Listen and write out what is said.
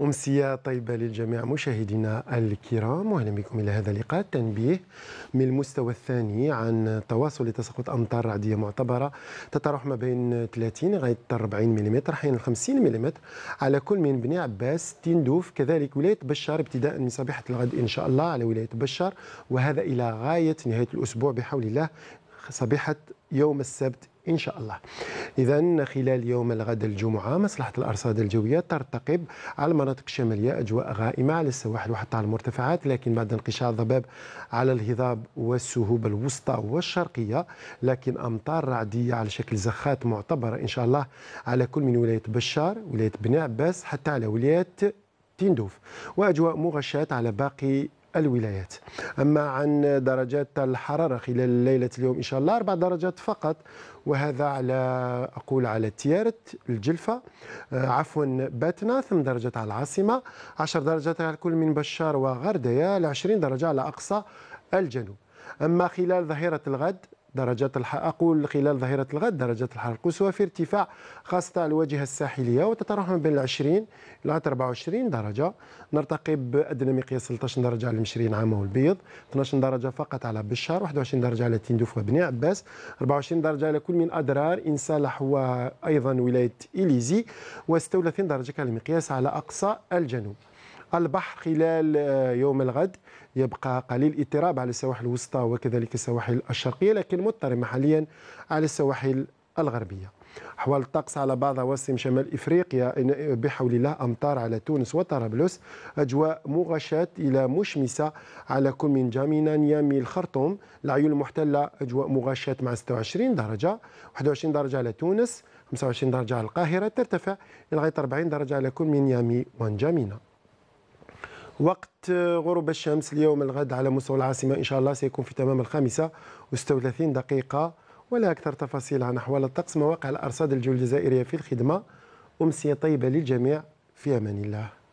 أمسية طيبة للجميع مشاهدينا الكرام وأهلا بكم إلى هذا اللقاء تنبيه من المستوى الثاني عن تواصل لتساقط أمطار رعدية معتبرة تتراوح ما بين 30 لغاية 40 ملم أحيانا 50 ملم على كل من بني عباس تندوف كذلك ولاية بشار ابتداء من صبيحة الغد إن شاء الله على ولاية بشار وهذا إلى غاية نهاية الأسبوع بحول الله صبيحة يوم السبت إن شاء الله إذا خلال يوم الغد الجمعة مصلحة الأرصاد الجوية ترتقب على المناطق الشمالية أجواء غائمة على السواحل وحتى على المرتفعات لكن بعد انقشاع الضباب على الهضاب والسهوب الوسطى والشرقية لكن أمطار رعدية على شكل زخات معتبرة إن شاء الله على كل من ولاية بشار ولاية بن عباس حتى على ولاية تندوف وأجواء مغشاة على باقي الولايات أما عن درجات الحرارة خلال ليلة اليوم إن شاء الله أربع درجات فقط وهذا على أقول على تيارة الجلفة آه، عفوا باتنا ثم درجة على العاصمة عشر درجات على كل من بشار وغردية لعشرين درجة على أقصى الجنوب أما خلال ظهيرة الغد درجات الح... أقول خلال ظهيرة الغد درجات الحرارة القصوى في ارتفاع خاصة الواجهة الساحلية وتتراوح بين 20 إلى 24 درجة نرتقي بأدنى مقياس 13 درجة على المشرين نعم عامة والبيض 12 درجة فقط على بشار 21 درجة على تندوف وبني عباس 24 درجة على كل من أدرار انسالح وأيضا ولاية إليزي و 36 درجة كالمقياس على أقصى الجنوب البحر خلال آه، يوم الغد يبقى قليل اضطراب على السواحل الوسطى وكذلك السواحل الشرقية لكن مضطرب محليا على السواحل الغربية أحوال الطقس على بعض عواصم شمال إفريقيا آه، بحول الله أمطار على تونس وطرابلس أجواء مغشات إلى مشمسة على كل من جامينا نيامي الخرطوم العيون المحتلة أجواء مغشات مع 26 درجة 21 درجة على تونس 25 درجة على القاهرة ترتفع الى 40 درجة على كل من يامي وانجامينا وقت غروب الشمس اليوم الغد على مستوى العاصمة إن شاء الله سيكون في تمام الخامسة و36 دقيقة ولا أكثر تفاصيل عن أحوال الطقس مواقع الأرصاد الجوية الجزائرية في الخدمة أمسية طيبة للجميع في أمان الله